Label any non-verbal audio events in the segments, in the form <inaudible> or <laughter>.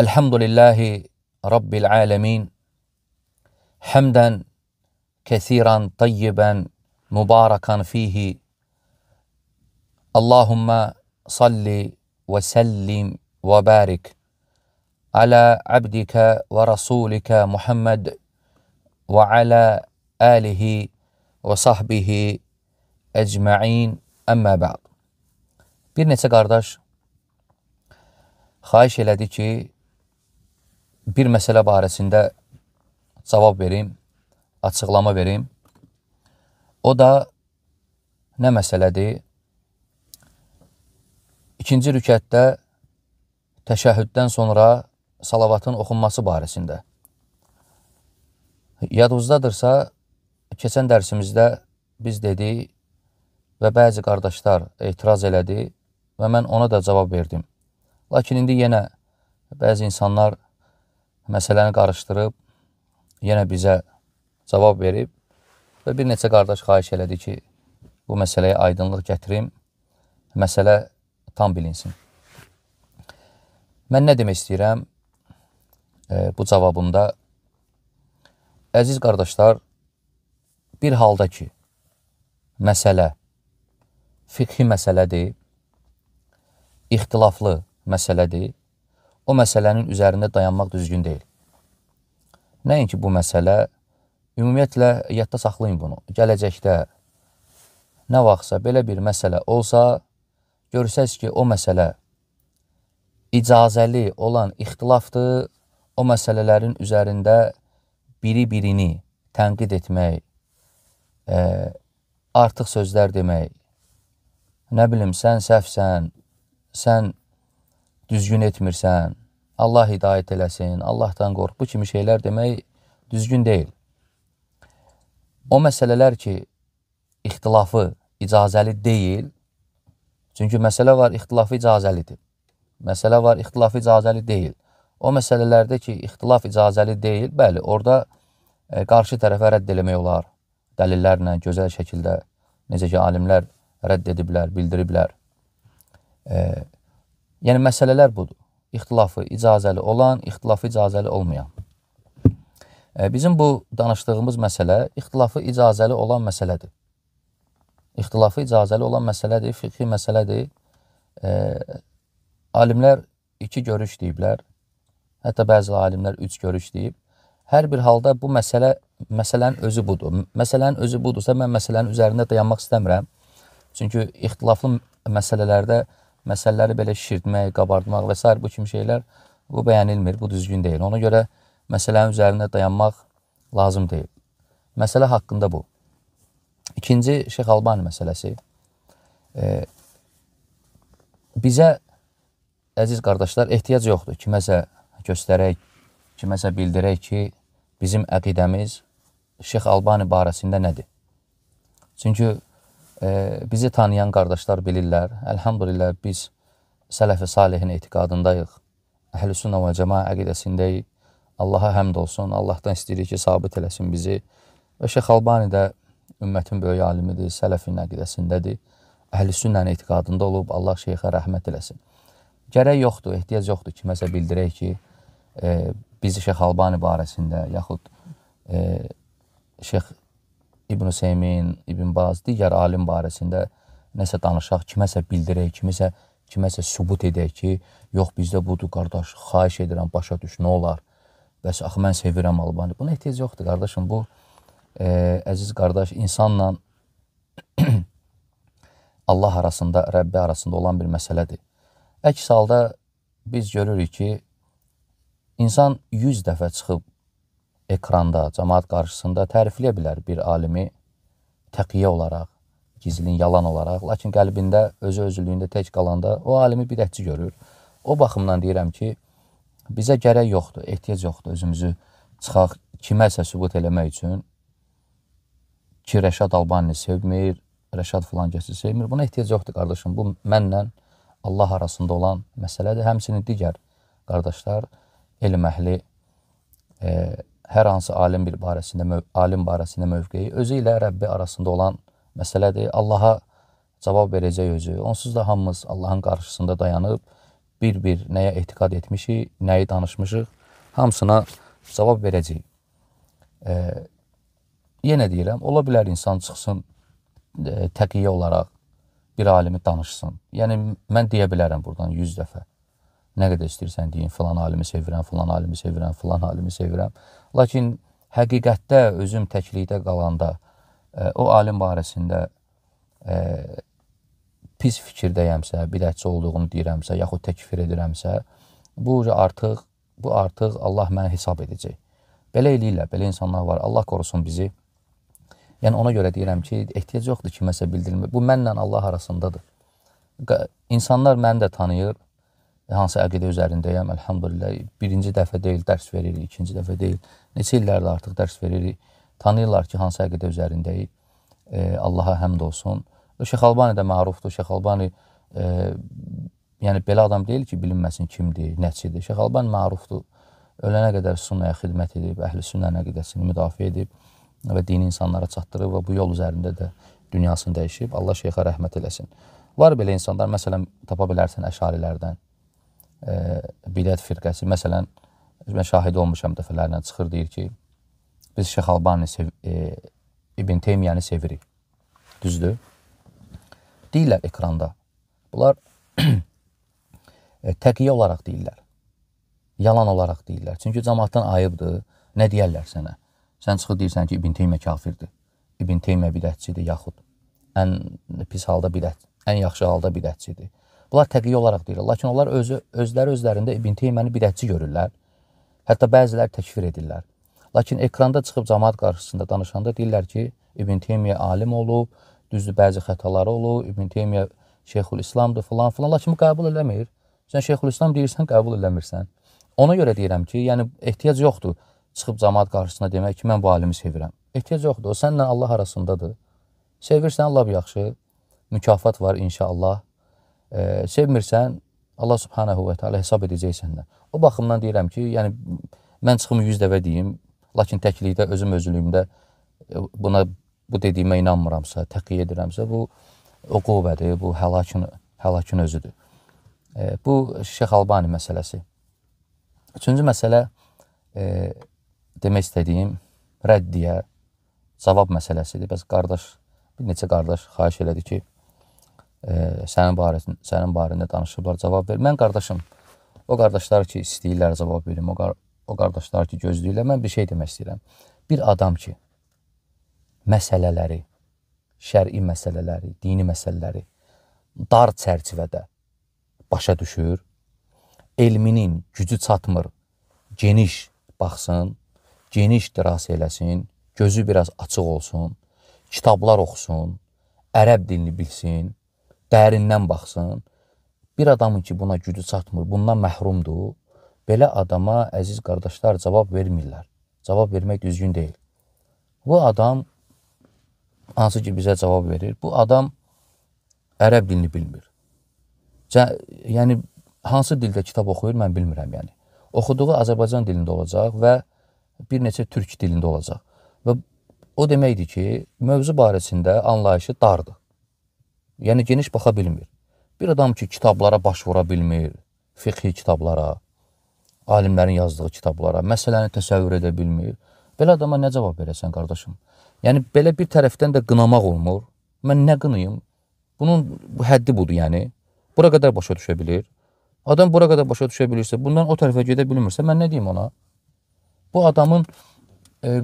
الحمد لله رب العالمين حمدا كثيرا طيبا مباركا فيه اللهم صل وسلم وبارك على عبدك ورسولك محمد وعلى اله وصحبه اجمعين اما بعد Bir neçə qardaş xahiş elədi ki, bir məsələ barəsində cavab verim, açıqlama verim. O da nə məsələdir? İkinci rükətdə təşəhhüddən sonra salavatın oxunması barəsində. Yadınızdadırsa, keçən dərsimizdə biz dedik və bəzi qardaşlar etiraz elədi və mən ona da cavab verdim. Lakin indi yenə bəzi insanlar məsələni qarışdırıb, yenə bizə cavab verib və bir neçə qardaş xahiş elədi ki, bu məsələyə aydınlıq gətirim, məsələ tam bilinsin. Mən nə demək istəyirəm e, bu cavabımda? Əziz qardaşlar, bir halda ki, məsələ fiqhi məsələdir, ixtilaflı məsələdir, o məsələnin üzərində dayanmaq düzgün deyil. Nəinki bu məsələ, ümumiyyətlə yadda saxlayın bunu. Gələcəkdə nə vaxtsa belə bir məsələ olsa, görsəz ki, o məsələ icazəli olan ixtilafdır, o məsələlərin üzərində biri-birini tənqid etmək, ə, e, artıq sözlər demək, nə bilim, sən səhvsən, sən düzgün etmirsən, Allah hidayət eləsin, Allahdan qorx, bu kimi şeylər demək düzgün deyil. O məsələlər ki, ixtilafı icazəli deyil, çünki məsələ var, ixtilafı icazəlidir. Məsələ var, ixtilafı icazəli deyil. O məsələlərdə ki, ixtilaf icazəli deyil, bəli, orada e, qarşı tərəfə rədd eləmək olar. Dəlillərlə, gözəl şəkildə, necə ki, alimlər rədd ediblər, bildiriblər. E, Yəni məsələlər budur. İxtilafı icazəli olan, ixtilafı icazəli olmayan. Bizim bu danışdığımız məsələ ixtilafı icazəli olan məsələdir. İxtilafı icazəli olan məsələdir, fiqhi məsələdir. E, alimlər iki görüş deyiblər. Hətta bəzi alimlər üç görüş deyib. Hər bir halda bu məsələ məsələnin özü budur. Məsələnin özü budursa mən məsələnin üzərində dayanmaq istəmirəm. Çünki ixtilaflı məsələlərdə məsələləri belə şişirtmək, qabardmaq və s. bu kimi şeylər bu bəyənilmir, bu düzgün deyil. Ona görə məsələnin üzərində dayanmaq lazım deyil. Məsələ haqqında bu. İkinci Şeyx Albani məsələsi. E, bizə əziz qardaşlar ehtiyac yoxdur. Kiməsə göstərək, kiməsə bildirək ki, bizim əqidəmiz Şeyx Albani barəsində nədir? Çünki E, bizi tanıyan qardaşlar bilirlər, əlhamdülillah biz sələfi salihin etiqadındayıq. Əhlüsünnə və cəma əqidəsindəyik. Allaha həmd olsun, Allahdan istəyirik ki, sabit eləsin bizi. Və Şeyx Albani də ümmətin böyük alimidir, sələfin əqidəsindədir. Əhlüsünnənin etiqadında olub, Allah şeyxə rəhmət eləsin. Gərək yoxdur, ehtiyac yoxdur ki, məsələ bildirək ki, e, bizi Şeyx Albani barəsində, yaxud e, Şeyx İbn Seymin, İbn Baz, digər alim barəsində nəsə danışaq, kiməsə bildirək, kimisə kiməsə sübut edək ki, yox bizdə budur qardaş, xahiş edirəm başa düş, nə olar? Bəs axı mən sevirəm Albani. Buna ehtiyac yoxdur qardaşım. Bu e, əziz qardaş insanla <clears throat> Allah arasında, Rəbbi arasında olan bir məsələdir. Əks halda biz görürük ki, insan 100 dəfə çıxıb ekranda, cəmaət qarşısında tərifləyə bilər bir alimi təqiyə olaraq, gizlin yalan olaraq, lakin qəlbində özü özlüyündə tək qalanda o alimi bidətçi görür. O baxımdan deyirəm ki, bizə gərək yoxdur, ehtiyac yoxdur özümüzü çıxaq kiməsə sübut eləmək üçün ki, Rəşad Albani sevmir, Rəşad filan kəsi sevmir. Buna ehtiyac yoxdur qardaşım. Bu mənlə Allah arasında olan məsələdir. Həmçinin digər qardaşlar elm əhli e, hər hansı alim bir barəsində alim barəsində mövqeyi özü ilə Rəbbi arasında olan məsələdir. Allaha cavab verəcək özü. Onsuz da hamımız Allahın qarşısında dayanıb bir-bir nəyə etiqad etmişik, nəyi danışmışıq, hamısına cavab verəcəyik. E, yenə deyirəm, ola bilər insan çıxsın e, təqiyyə olaraq bir alimi danışsın. Yəni mən deyə bilərəm burdan 100 dəfə. Nə qədər istəyirsən deyin, filan alimi sevirəm, filan alimi sevirəm, filan alimi sevirəm. Lakin həqiqətdə özüm təklikdə qalanda ə, e, o alim barəsində ə, e, pis fikirdəyəmsə, bidətçi olduğumu deyirəmsə, yaxud təkfir edirəmsə, bu artıq bu artıq Allah məni hesab edəcək. Belə eləyirlər, belə insanlar var. Allah qorusun bizi. Yəni ona görə deyirəm ki, ehtiyac yoxdur kiməsə bildirilmə. Bu mənlə Allah arasındadır. İnsanlar məni də tanıyır, E, hansı əqidə üzərindəyəm, əlhamdülillah. Birinci dəfə deyil dərs veririk, ikinci dəfə deyil. Neçə illərlə artıq dərs veririk. Tanıyırlar ki, hansı əqidə üzərindəyik. E, Allaha həmd olsun. E, Şeyx Albani də mərufdur. Şeyx Albani e, yəni belə adam deyil ki, bilinməsin kimdir, nəçidir. Şeyx Albani mərufdur. Ölənə qədər sünnəyə xidmət edib, əhl-i sünnə əqidəsini müdafiə edib və dini insanlara çatdırıb və bu yol üzərində də dünyasını dəyişib. Allah şeyxə rəhmət eləsin. Var belə insanlar, məsələn, tapa bilərsən əşarilərdən, bidət firqəsi, məsələn, mən şahid olmuşam dəfələrlə çıxır deyir ki, biz Şeyx Albani sev e, İbn Teymiyyəni sevirik. Düzdür? Deyirlər ekranda. Bunlar təqiyə olaraq deyirlər. Yalan olaraq deyirlər. Çünki cəmaatdan ayıbdır. Nə deyirlər sənə? Sən çıxıb deyirsən ki, İbn Teymiyyə kafirdir. İbn Teymiyyə bidətçidir yaxud ən pis halda bidət, ən yaxşı halda bidətçidir. Bunlar təqi olaraq deyirlər. Lakin onlar özü, özləri özlərində İbn Teyməni bidətçi görürlər. Hətta bəziləri təkfir edirlər. Lakin ekranda çıxıb cəmaat qarşısında danışanda deyirlər ki, İbn Teymiyə alim olub, düzdür bəzi xətaları olub, İbn Teymiyə Şeyxül İslamdır filan filan, lakin bu qəbul eləmir. Sən Şeyxül İslam deyirsən, qəbul eləmirsən. Ona görə deyirəm ki, yəni ehtiyac yoxdur çıxıb cəmaat qarşısına demək ki, mən bu alimi sevirəm. Ehtiyac yoxdur. O sənlə Allah arasındadır. Sevirsən, lap yaxşı. Mükafat var inşallah e, sevmirsən, Allah subhanahu və teala hesab edəcək səndən. O baxımdan deyirəm ki, yəni mən çıxımı 100 dəfə deyim, lakin təklikdə özüm özlüyümdə buna bu dediyimə inanmıramsa, təqiy edirəmsə, bu uqubədir, bu həlakın həlakın özüdür. E, bu Şeyx Albani məsələsi. Üçüncü məsələ e, demək istədiyim rəddiyə cavab məsələsidir. Bəs qardaş, bir neçə qardaş xahiş elədi ki, sənin barəsində sənin barəndə danışıblar, cavab ver. Mən qardaşım, o qardaşlar ki, istəyirlər cavab verim, o qar o qardaşlar ki, gözləyirlər. Mən bir şey demək istəyirəm. Bir adam ki məsələləri, şər'i məsələləri, dini məsələləri dar çərçivədə başa düşür, elminin gücü çatmır, geniş baxsın, geniş diras eləsin, gözü biraz açıq olsun, kitablar oxusun, ərəb dilini bilsin, dərindən baxsın. Bir adamın ki buna gücü çatmır, bundan məhrumdur. Belə adama əziz qardaşlar cavab vermirlər. Cavab vermək düzgün deyil. Bu adam hansı ki bizə cavab verir. Bu adam ərəb dilini bilmir. Cə, yəni hansı dildə kitab oxuyur mən bilmirəm yəni. Oxuduğu Azərbaycan dilində olacaq və bir neçə türk dilində olacaq. Və o deməkdir ki, mövzu barəsində anlayışı dardır. Yəni geniş baxa bilmir. Bir adam ki, kitablara baş vura bilmir, fiqhi kitablara, alimlərin yazdığı kitablara, məsələni təsəvvür edə bilmir. Belə adama nə cavab verəsən, qardaşım? Yəni belə bir tərəfdən də qınamaq olmur. Mən nə qınayım? Bunun bu həddi budur, yəni. Bura qədər başa düşə bilir. Adam bura qədər başa düşə bilirsə, bundan o tərəfə gedə bilmirsə, mən nə deyim ona? Bu adamın e,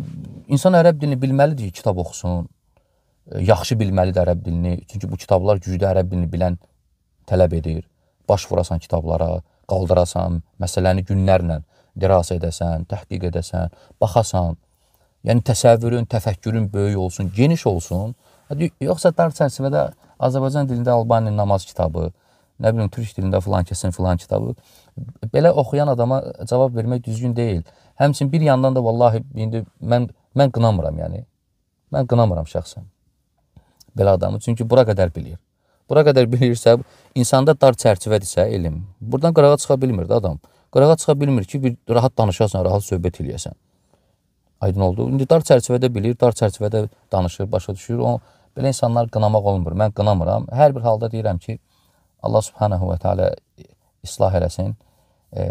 insan ərəb dilini bilməlidir ki, kitab oxusun yaxşı bilməlidir ərəb dilini. Çünki bu kitablar güclü ərəb dilini bilən tələb edir. Baş vurasan kitablara, qaldırasan, məsələni günlərlə dirasə edəsən, təhqiq edəsən, baxasan. Yəni təsəvvürün, təfəkkürün böyük olsun, geniş olsun. Hə, yoxsa dar çərçivədə Azərbaycan dilində Albaniyanın namaz kitabı, nə bilim türk dilində filan kəsin filan kitabı belə oxuyan adama cavab vermək düzgün deyil. Həmçinin bir yandan da vallahi indi mən mən qınamıram yəni. Mən qınamıram şəxsən belə adamı. Çünki bura qədər bilir. Bura qədər bilirsə, insanda dar çərçivədirsə elm, burdan qırağa çıxa bilmir də adam. Qırağa çıxa bilmir ki, bir rahat danışasan, rahat söhbət eləyəsən. Aydın oldu. İndi dar çərçivədə bilir, dar çərçivədə danışır, başa düşür. O belə insanlar qınamaq olmur. Mən qınamıram. Hər bir halda deyirəm ki, Allah subhanahu və təala islah eləsin. E,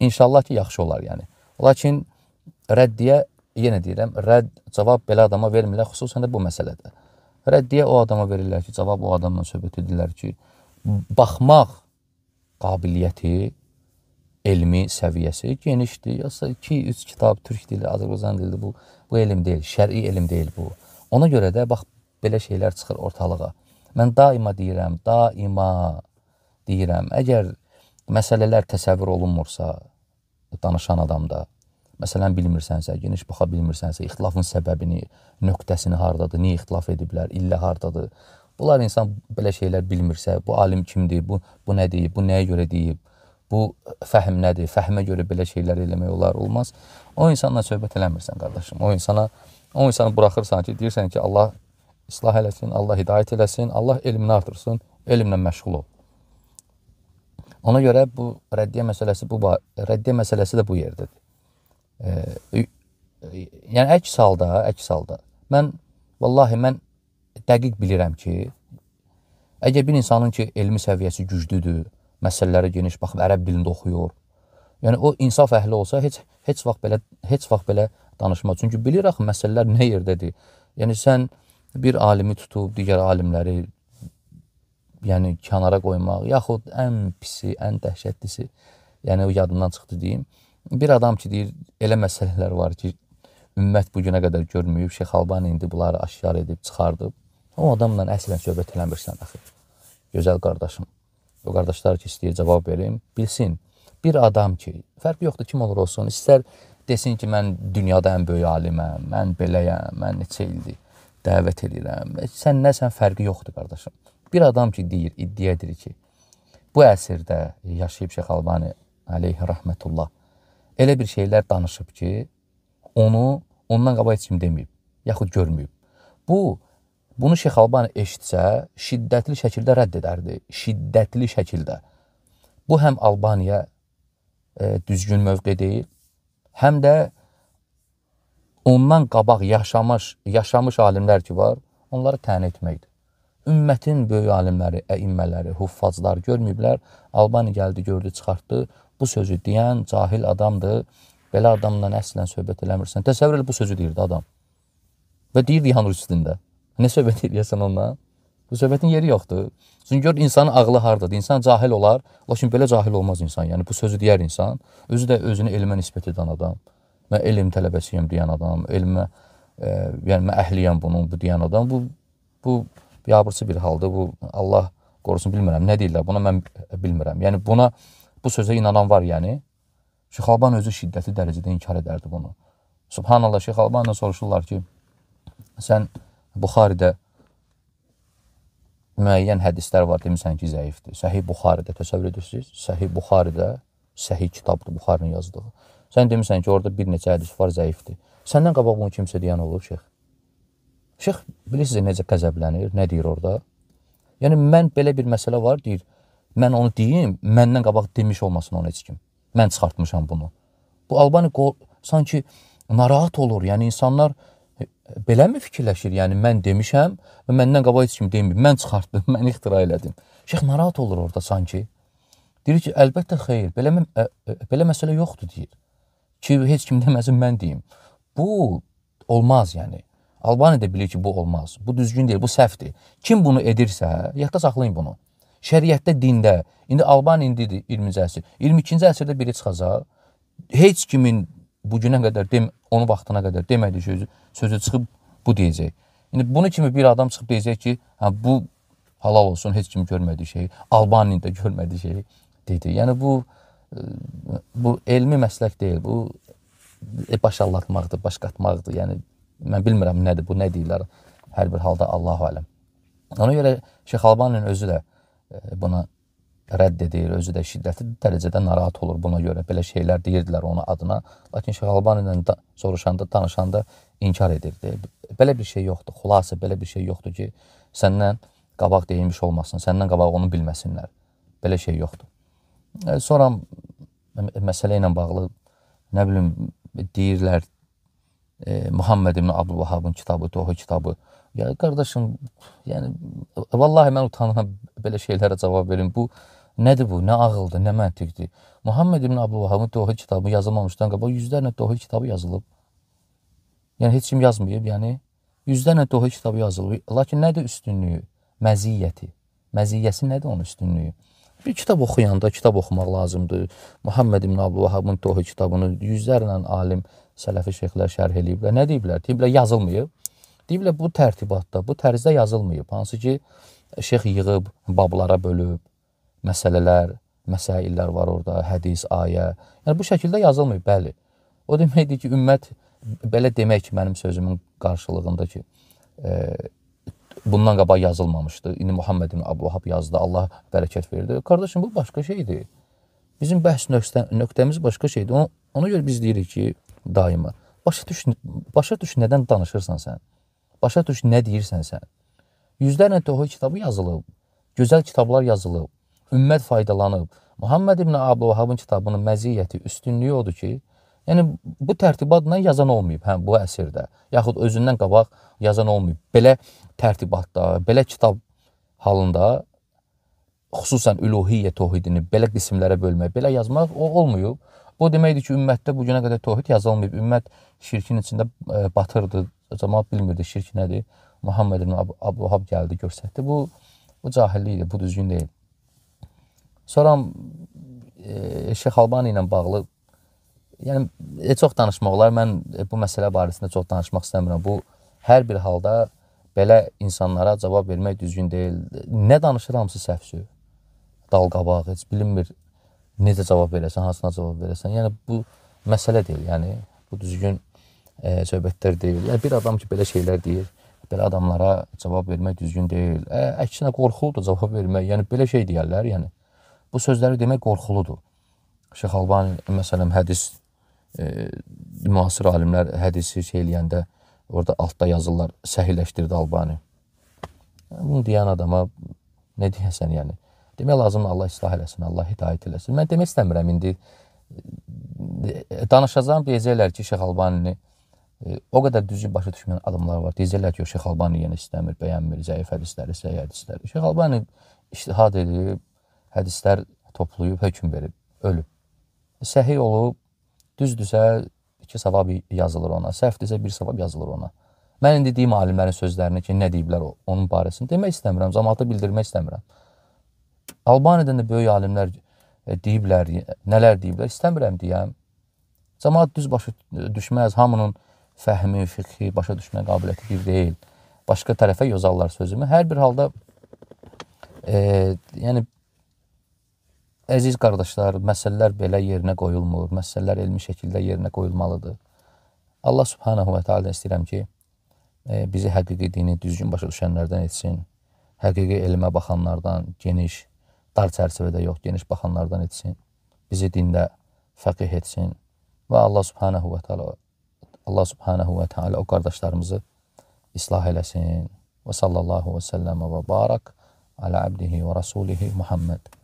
inşallah ki, yaxşı olar yəni. Lakin rəddiyə yenə deyirəm, rədd cavab belə adama vermirlər, xüsusən də bu məsələdə. Rəddiyə o adama verirlər ki, cavab o adamla söhbət edirlər ki, baxmaq qabiliyyəti, elmi səviyyəsi genişdir. Yoxsa 2-3 kitab türk dili, Azərbaycan dili bu bu elm deyil, şər'i elm deyil bu. Ona görə də bax belə şeylər çıxır ortalığa. Mən daima deyirəm, daima deyirəm, əgər məsələlər təsəvvür olunmursa danışan adamda Məsələn bilmirsənsə, geniş baxa bilmirsənsə, ixtilafın səbəbini, nöqtəsini hardadır, niyə ixtilaf ediblər, illə hardadır. Bunlar insan belə şeylər bilmirsə, bu alim kimdir, bu bu nə deyib, bu nəyə görə deyib, bu fəhm nədir, fəhmə görə belə şeylər eləmək olar, olmaz. O insanla söhbət eləmirsən qardaşım. O insana o insanı buraxırsan ki, deyirsən ki, Allah islah eləsin, Allah hidayət eləsin, Allah elmini artırsın, elmlə məşğul ol. Ona görə bu rəddiyə məsələsi bu rəddiyə məsələsi də bu yerdədir yəni əks halda, əks halda mən vallahi mən dəqiq bilirəm ki, əgər bir insanın ki elmi səviyyəsi güclüdür, məsələlərə geniş baxıb ərəb dilində oxuyur. Yəni o insaf əhli olsa heç heç vaxt belə heç vaxt belə danışmaz. Çünki bilir axı məsələlər nə yerdədir. Yəni sən bir alimi tutub digər alimləri yəni kənara qoymaq, yaxud ən pisi, ən dəhşətlisi, yəni o yadımdan çıxdı deyim, Bir adam ki, deyir, elə məsələlər var ki, ümmət bu günə qədər görməyib, Şeyx Albani indi bunları aşkar edib, çıxardıb. O adamla əslən söhbət eləmirsən axı. Gözəl qardaşım. O qardaşlar ki, istəyir cavab verim, bilsin. Bir adam ki, fərqi yoxdur kim olur olsun, istər desin ki, mən dünyada ən böyük aliməm, mən beləyəm, mən neçə ildir dəvət edirəm. E, sən nəsən fərqi yoxdur qardaşım. Bir adam ki, deyir, iddia edir ki, bu əsrdə yaşayıb Şeyx Albani əleyhi rəhmətullah elə bir şeylər danışıb ki, onu ondan qabaq heç kim deməyib, yaxud görməyib. Bu bunu Şeyx Albani eşitsə, şiddətli şəkildə rədd edərdi, şiddətli şəkildə. Bu həm Albaniya e, düzgün mövqe deyil, həm də ondan qabaq yaşamış, yaşamış alimlər ki var, onları tən etməkdir. Ümmətin böyük alimləri, əimmələri, huffazlar görməyiblər. Albani gəldi, gördü, çıxartdı bu sözü deyən cahil adamdır. Belə adamla əslən söhbət eləmirsən. Təsəvvür elə bu sözü deyirdi adam. Və deyirdi yan üstündə. Nə söhbət <laughs> eləyəsən onunla? Bu söhbətin yeri yoxdur. Çünki gör insanın ağlı hardadır. İnsan cahil olar, lakin belə cahil olmaz insan. Yəni bu sözü deyər insan, özü də özünü elmə nisbət edən adam. Mən elm tələbəsiyəm deyən adam, elmə e, yəni mən əhliyəm bunun bu deyən adam. Bu bu biabırçı bir haldır. Bu Allah qorusun bilmirəm. Nə deyirlər buna mən bilmirəm. Yəni buna Bu sözə inanan var yəni. Şeyx Alban özü şiddətli dərəcədə inkar edərdi bunu. Subhanallah, Şeyx Albanla soruşurlar ki, sən Buxaridə müəyyən hədislər var, demisən ki, zəifdir. Səhih Buxaridə, təsəvvür edirsiniz, Səhih Buxaridə, səhih kitabdır Buxarinin yazdığı. Sən demisən ki, orada bir neçə hədis var, zəifdir. Səndən qabaq bunu kimsə deyən olub, şeyx? Şeyx, bilirsiniz necə qəzəblənir, nə deyir orada? Yəni, mən belə bir məsələ var, deyir, Mən onu deyim, məndən qabaq demiş olmasın onu heç kim. Mən çıxartmışam bunu. Bu Albani sanki narahat olur. Yəni insanlar e, beləmi fikirləşir? Yəni mən demişəm və məndən qabaq heç kim demir. Mən çıxartdım, <laughs> mən ixtira elədim. Şeyx narahat olur orada sanki. Deyir ki, əlbəttə xeyr, belə ə, belə məsələ yoxdur deyir. Ki heç kim deməsin mən deyim. Bu olmaz yəni. Albani də bilir ki, bu olmaz. Bu düzgün deyil, bu səhvdir. Kim bunu edirsə, yadda saxlayın bunu şəriətdə, dində, indi Albaniya indidir 20-ci əsr. 22-ci əsrdə biri çıxacaq. Heç kimin bu günə qədər dem onu vaxtına qədər demədiyi sözü sözü çıxıb bu deyəcək. İndi bunu kimi bir adam çıxıb deyəcək ki, hə bu halal olsun, heç kim görmədiyi şey, Albaniyada görmədiyi şey dedi. Yəni bu bu elmi məslək deyil, bu e, baş allatmaqdır, baş qatmaqdır. Yəni mən bilmirəm nədir, bu nə deyirlər. Hər bir halda Allahu ələm. Ona görə Şeyx Albaninin özü də buna rədd edir, özü də şiddətli dərəcədə narahat olur buna görə. Belə şeylər deyirdilər onun adına. Lakin Şeyx Albani ilə da, soruşanda, danışanda inkar edirdi. Belə bir şey yoxdur. Xülasə belə bir şey yoxdur ki, səndən qabaq deyilmiş olmasın, səndən qabaq onu bilməsinlər. Belə şey yoxdur. Sonra məsələ ilə bağlı nə bilim deyirlər e, Muhammed ibn Abdulvahabın kitabı, Tohu kitabı e, Ya qardaşım, yəni vallahi mən utanıram belə şeylərə cavab verim. Bu nədir bu? Nə ağıldır, nə məntiqdir? Muhammed ibn Abdülvahhabın Tohid kitabı yazılmamışdan qabaq yüzlərlə Tohid kitabı yazılıb. Yəni heç kim yazmayıb, yəni yüzlərlə Tohid kitabı yazılıb. Lakin nədir üstünlüyü? Məziyyəti. Məziyyəsi nədir onun üstünlüyü? Bir kitab oxuyanda kitab oxumaq lazımdır. Muhammed ibn Abdülvahhabın Tohid kitabını yüzlərlə alim, sələfi şeyxlər şərh eləyiblər. Nə deyiblər? Deyiblər yazılmayıb. Deyiblər bu tərtibatda, bu tərzdə yazılmayıb. Hansı ki, şeyx yığıb, bablara bölüb, məsələlər, məsaillər var orada, hədis, ayə. Yəni bu şəkildə yazılmayıb, bəli. O deməkdir ki, ümmət belə demək mənim sözümün qarşılığında ki, e, bundan qabaq yazılmamışdı. İndi Muhammed ibn Əbu Vahab yazdı, Allah bərəkət verdi. Qardaşım, bu başqa şeydir. Bizim bəhs nöqtə, nöqtəmiz başqa şeydir. Ona, ona görə biz deyirik ki, daima başa düş, başa düş nədən danışırsan sən. Başa düş nə deyirsən sən. Yüzlərlə tohi kitabı yazılıb, gözəl kitablar yazılıb, ümmət faydalanıb. Muhammed ibn Abdülvahabın kitabının məziyyəti, üstünlüyü odur ki, yəni bu tərtibatla yazan olmayıb həm bu əsrdə, yaxud özündən qabaq yazan olmayıb. Belə tərtibatda, belə kitab halında xüsusən üluhiyyə tohidini belə qismlərə bölmək, belə yazmaq o olmayıb. Bu deməkdir ki, ümmətdə bu günə qədər tohid yazılmayıb. Ümmət şirkin içində e, batırdı, Cəmaat bilmirdi şirk nədir. Muhammed ibn Abdülhab gəldi, göstərdi. Bu bu cahillik idi, bu düzgün deyil. Sonra e, Şeyx Albani ilə bağlı yəni e, çox danışmaq olar. Mən e, bu məsələ barəsində çox danışmaq istəmirəm. Bu hər bir halda belə insanlara cavab vermək düzgün deyil. Nə danışıramsa səhvsü. Dalqabaq, heç bilinmir necə cavab verəsən, hansına cavab verəsən. Yəni bu məsələ deyil. Yəni bu düzgün e, söhbətlər deyirlər. Bir adam ki, belə şeylər deyir, belə adamlara cavab vermək düzgün deyil. Ə, əksinə qorxuludur cavab vermək. Yəni belə şey deyirlər, yəni bu sözləri demək qorxuludur. Şeyx Albani məsələn hədis e, müasir alimlər hədisi şey eləyəndə orada altda yazırlar səhiləşdirdi Albani. Yəni, bunu deyən adama nə deyəsən yəni? Demək lazımdır Allah islah eləsin, Allah hidayət eləsin. Mən demək istəmirəm indi e, danışacağam deyəcəklər ki, Şeyx Albanini o qədər düzgün başa düşməyən adamlar var. Deyirlər ki, Şeyx Albani yenə istəmir, bəyənmir zəif hədisləri, səhiy hədisləri. Şeyx Albani ictihad edib, hədislər toplayıb hökm verib, ölüb. E, səhiy olub, düzdürsə iki savab yazılır ona, səhvdirsə bir savab yazılır ona. Mən indi deyim alimlərin sözlərini ki, nə deyiblər o, onun barəsində demək istəmirəm, cəmaata bildirmək istəmirəm. Albaniyadan da böyük alimlər e, deyiblər, nələr deyiblər, istəmirəm deyəm. Cəmaat düz başa düşməz, hamının e, fəhmi, fiqhi, başa düşmə qabiliyyəti bir deyil. Başqa tərəfə yozarlar sözümü. Hər bir halda e, yəni əziz qardaşlar, məsələlər belə yerinə qoyulmur. Məsələlər elmi şəkildə yerinə qoyulmalıdır. Allah subhanahu və təala istəyirəm ki, e, bizi həqiqi dini düzgün başa düşənlərdən etsin. Həqiqi elmə baxanlardan, geniş, dar çərçivədə yox, geniş baxanlardan etsin. Bizi dində fəqih etsin və Allah subhanahu və təala Allah subhanahu wa taala o kardeşlerimizi islah eylesin. Ve sallallahu ve sellem ve barak ala abdihi ve rasulihi Muhammed.